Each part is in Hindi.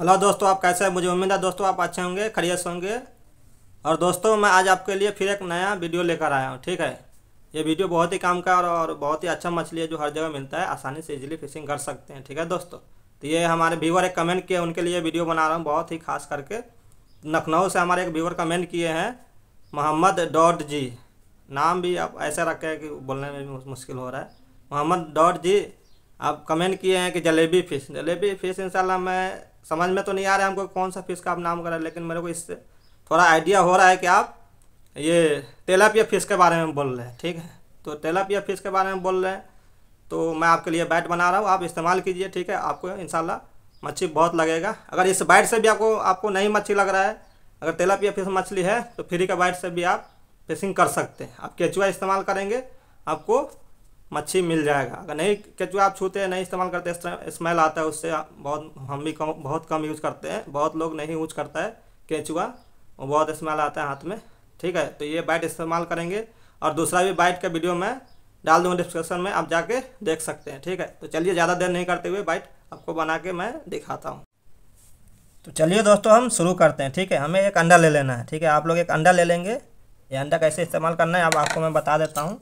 हेलो दोस्तों आप कैसे हैं मुझे उम्मीद है दोस्तों आप अच्छे होंगे खरीद होंगे और दोस्तों मैं आज आपके लिए फिर एक नया वीडियो लेकर आया हूँ ठीक है ये वीडियो बहुत ही काम का और बहुत ही अच्छा मछली है जो हर जगह मिलता है आसानी से इजीली फिशिंग कर सकते हैं ठीक है दोस्तों तो ये हमारे व्यूवर एक कमेंट किए उनके लिए वीडियो बना रहा हूँ बहुत ही खास करके लखनऊ से हमारे एक व्यूवर कमेंट किए हैं मोहम्मद डॉट जी नाम भी आप ऐसा रखे हैं कि बोलने में भी मुश्किल हो रहा है मोहम्मद डॉट जी आप कमेंट किए हैं कि जलेबी फ़िश जलेबी फ़िश इंशाल्लाह मैं समझ में तो नहीं आ रहा है हमको कौन सा फिश का आप नाम कर रहे हैं लेकिन मेरे को इससे थोड़ा आइडिया हो रहा है कि आप ये तेलापिया फिश के बारे में बोल रहे हैं ठीक है तो तेलापिया फिश के बारे में बोल रहे हैं तो मैं आपके लिए बैट बना रहा हूँ आप इस्तेमाल कीजिए ठीक है आपको इन मच्छी बहुत लगेगा अगर इस बैट से भी आपको आपको नहीं मच्छी लग रहा है अगर तेलापिया फिश मछली है तो फ्री का बैट से भी आप फिशिंग कर सकते हैं आप केचुआ इस्तेमाल करेंगे आपको मच्छी मिल जाएगा अगर नहीं केचुआ आप छूते हैं नहीं इस्तेमाल करते स्मेल आता है उससे बहुत हम भी कम बहुत कम यूज़ करते हैं बहुत लोग नहीं यूज करता है केचुआ बहुत स्मेल आता है हाथ में ठीक है तो ये बाइट इस्तेमाल करेंगे और दूसरा भी बाइट का वीडियो मैं डाल दूँगा डिस्क्रिप्शन में आप जाके देख सकते हैं ठीक है तो चलिए ज़्यादा देर नहीं करते हुए बाइट आपको बना के मैं दिखाता हूँ तो चलिए दोस्तों हम शुरू करते हैं ठीक है हमें एक अंडा ले लेना है ठीक है आप लोग एक अंडा ले लेंगे ये अंडा कैसे इस्तेमाल करना है अब आपको मैं बता देता हूँ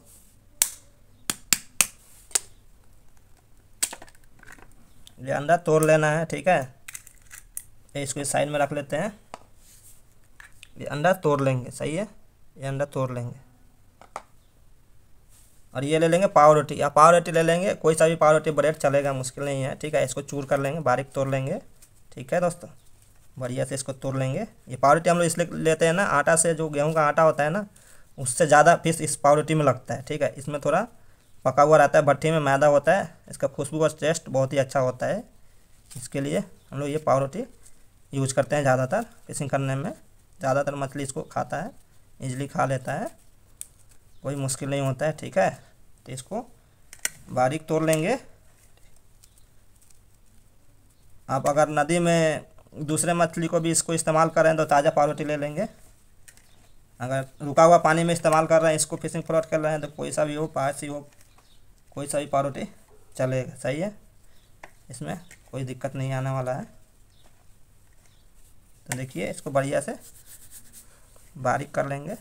ये अंडा तोड़ लेना है ठीक है ये इसको इस साइड में रख लेते हैं ये अंडा तोड़ लेंगे सही है ये अंडा तोड़ लेंगे और ये ले लेंगे पाव रोटी या पाव रोटी ले लेंगे कोई सा भी पाव रोटी ब्रेड चलेगा मुश्किल नहीं है ठीक है इसको चूर कर लेंगे बारीक तोड़ लेंगे ठीक है दोस्तों बढ़िया से इसको तोड़ लेंगे ये पाव रोटी हम लोग इसलिए लेते हैं ना आटा से जो गेहूँ का आटा होता है ना उससे ज़्यादा पीस इस पाव रोटी में लगता है ठीक है इसमें थोड़ा पका हुआ रहता है भट्टी में मैदा होता है इसका खुशबू और टेस्ट बहुत ही अच्छा होता है इसके लिए हम लोग ये पाव रोटी यूज करते हैं ज़्यादातर फिशिंग करने में ज़्यादातर मछली इसको खाता है इजली खा लेता है कोई मुश्किल नहीं होता है ठीक है तो इसको बारीक तोड़ लेंगे आप अगर नदी में दूसरे मछली को भी इसको इस्तेमाल कर रहे हैं तो ताज़ा पावरोटी ले लेंगे अगर रुका हुआ पानी में इस्तेमाल कर रहे हैं इसको फिशिंग फ्लॉट कर रहे हैं तो कोई सा भी हो पाँच ही हो कोई सा भी पारोटी चलेगा सही है इसमें कोई दिक्कत नहीं आने वाला है तो देखिए इसको बढ़िया से बारीक कर लेंगे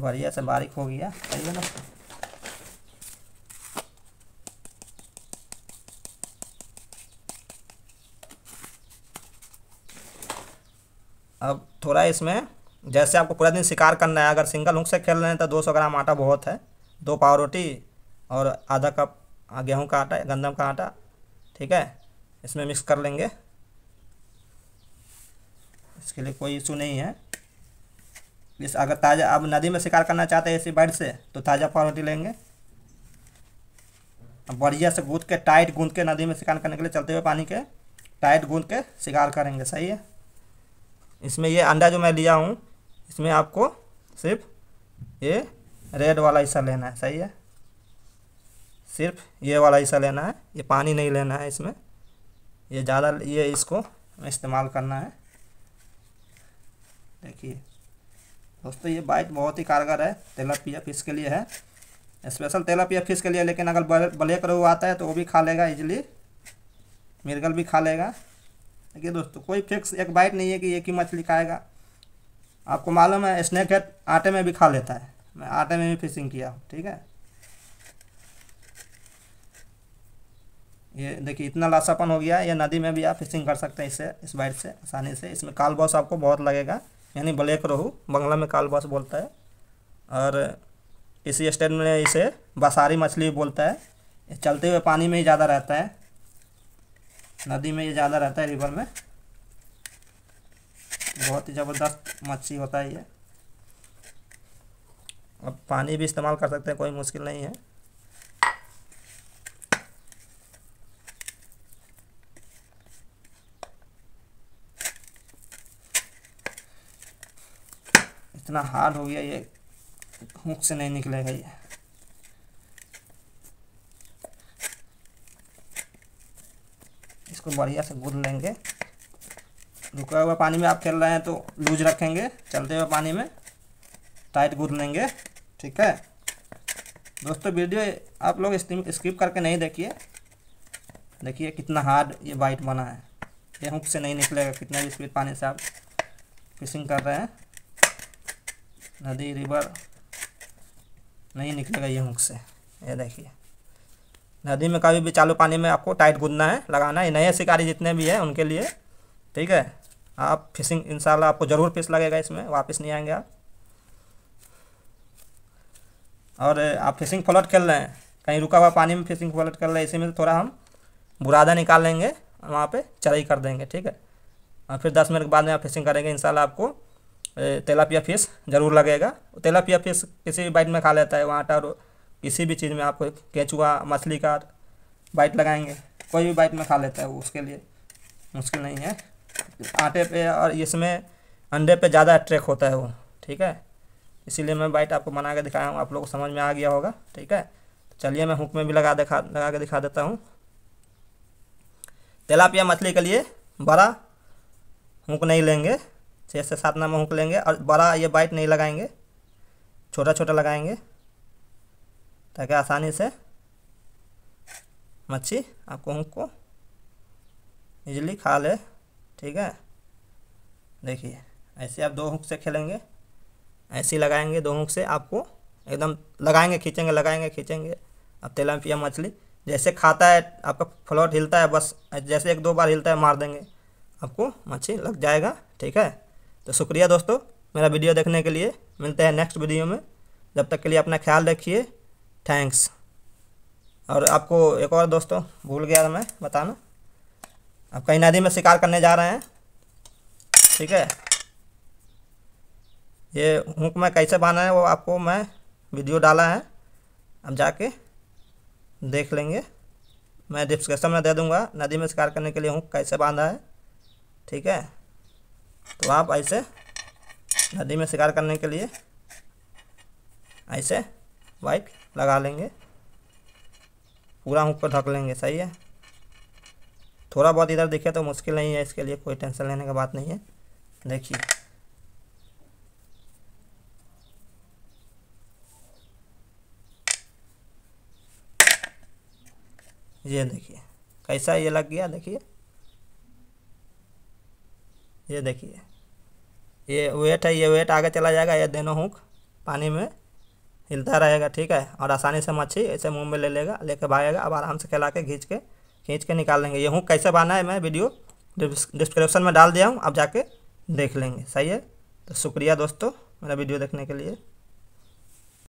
बढ़िया से बारीक हो गया सही है ना अब थोड़ा इसमें जैसे आपको पूरा दिन शिकार करना है अगर सिंगल हुक से खेल रहे हैं तो 200 ग्राम आटा बहुत है दो पाव रोटी और आधा कप गेहूं का आटा गंदम का आटा ठीक है इसमें मिक्स कर लेंगे इसके लिए कोई इशू नहीं है इस अगर ताज़ा अब नदी में शिकार करना चाहते हैं इसी बर्ड से तो ताज़ा पाव रोटी लेंगे बढ़िया से गूंद के टाइट गूंद के नदी में शिकार करने के लिए चलते हुए पानी के टाइट गूंद के शिकार करेंगे सही है इसमें ये अंडा जो मैं लिया हूँ इसमें आपको सिर्फ ये रेड वाला हिस्सा लेना है सही है सिर्फ ये वाला हिस्सा लेना है ये पानी नहीं लेना है इसमें ये ज़्यादा ये इसको इस्तेमाल करना है देखिए दोस्तों ये बाइट बहुत ही कारगर है तेलापिया फिश के लिए है स्पेशल तेलापिया फिश के लिए लेकिन अगर ब्लैक रोह आता है तो वो भी खा लेगा इजली मिर्गल भी खा लेगा देखिए दोस्तों कोई फिक्स एक बाइट नहीं है कि एक ही मछली खाएगा आपको मालूम है स्नैक हेड आटे में भी खा लेता है मैं आटे में भी फिशिंग किया हूँ ठीक है ये देखिए इतना लासापन हो गया है ये नदी में भी आप फिशिंग कर सकते हैं इससे इस बाइट से आसानी से इसमें काल बॉस आपको बहुत लगेगा यानी ब्लैक रोहू बंगला में काल बॉस बोलता है और इसी स्टेट में इसे बसारी मछली बोलता है ये चलते हुए पानी में ही ज़्यादा रहता है नदी में ये ज़्यादा रहता है रिवर में बहुत ही ज़बरदस्त मच्छी होता है ये अब पानी भी इस्तेमाल कर सकते हैं कोई मुश्किल नहीं है इतना हार्ड हो गया ये हुक से नहीं निकलेगा ये इसको बढ़िया से गूद लेंगे रुका हुआ पानी में आप खेल रहे हैं तो लूज रखेंगे चलते हुए पानी में टाइट गूद लेंगे ठीक है दोस्तों वीडियो आप लोग स्किप करके नहीं देखिए देखिए कितना हार्ड ये बाइट बना है ये हुक से नहीं निकलेगा कितना भी स्पीड पानी से आप फिशिंग कर रहे हैं नदी रिवर नहीं निकलेगा ये हुक से ये देखिए नदी में कभी भी चालू पानी में आपको टाइट गूदना है लगाना है नए शिकारी जितने भी हैं उनके लिए ठीक है आप फिशिंग इंशाल्लाह आपको ज़रूर फिश लगेगा इसमें वापस नहीं आएंगे आप और आप फिशिंग फ्लट खेल रहे हैं कहीं रुका हुआ पानी में फिशिंग फ्लट कर रहे हैं इसी में थोड़ा हम बुरादा निकाल लेंगे वहाँ पर चढ़ाई कर देंगे ठीक है और फिर दस मिनट के बाद में आप फिशिंग करेंगे इंशाल्लाह आपको तेलापिया फिश ज़रूर लगेगा तेलापिया फिश किसी भी बाइट में खा लेता है वहाँ आटा किसी भी चीज़ में आपको केचुआ मछली का बाइट लगाएंगे कोई भी बाइट में खा लेता है उसके लिए मुश्किल नहीं है आटे पे और इसमें अंडे पे ज़्यादा अट्रैक्ट होता है वो ठीक है इसीलिए मैं बाइट आपको बना के दिखाया हूँ आप लोग को समझ में आ गया होगा ठीक है तो चलिए मैं हुक में भी लगा दिखा लगा के दिखा देता हूँ तेलापिया मछली के लिए बड़ा हुक नहीं लेंगे छः से सात नंबर हुक लेंगे और बड़ा ये बाइट नहीं लगाएंगे छोटा छोटा लगाएंगे ताकि आसानी से मच्छी आपको हुक को इजली खा ले ठीक है देखिए ऐसे आप दो हुक से खेलेंगे ऐसे लगाएंगे दो हुक से आपको एकदम लगाएंगे खींचेंगे लगाएंगे खींचेंगे अब तेलापिया मछली जैसे खाता है आपका फ्लोट हिलता है बस जैसे एक दो बार हिलता है मार देंगे आपको मछली लग जाएगा ठीक है तो शुक्रिया दोस्तों मेरा वीडियो देखने के लिए मिलते हैं नेक्स्ट वीडियो में जब तक के लिए अपना ख्याल रखिए थैंक्स और आपको एक और दोस्तों भूल गया मैं बताना अब कहीं नदी में शिकार करने जा रहे हैं ठीक है ये हुक में कैसे बांधा है वो आपको मैं वीडियो डाला है अब जाके देख लेंगे मैं डिस्क्रिप्शन में दे दूंगा नदी में शिकार करने के लिए हुक कैसे बांधा है ठीक है तो आप ऐसे नदी में शिकार करने के लिए ऐसे वाइप लगा लेंगे पूरा हुक को ढक लेंगे सही है थोड़ा बहुत इधर दिखे तो मुश्किल नहीं है इसके लिए कोई टेंशन लेने का बात नहीं है देखिए ये देखिए कैसा ये लग गया देखिए ये देखिए ये वेट है ये वेट आगे चला जाएगा ये देनो हुक पानी में हिलता रहेगा ठीक है और आसानी से मच्छी ऐसे मुंह में ले लेगा लेके भागेगा अब आराम से खिला के घींच के खींच के निकाल लेंगे ये हूँ कैसे बना है मैं वीडियो डिस्क्रिप्शन में डाल दिया हूँ आप जाके देख लेंगे सही है तो शुक्रिया दोस्तों मेरा वीडियो देखने के लिए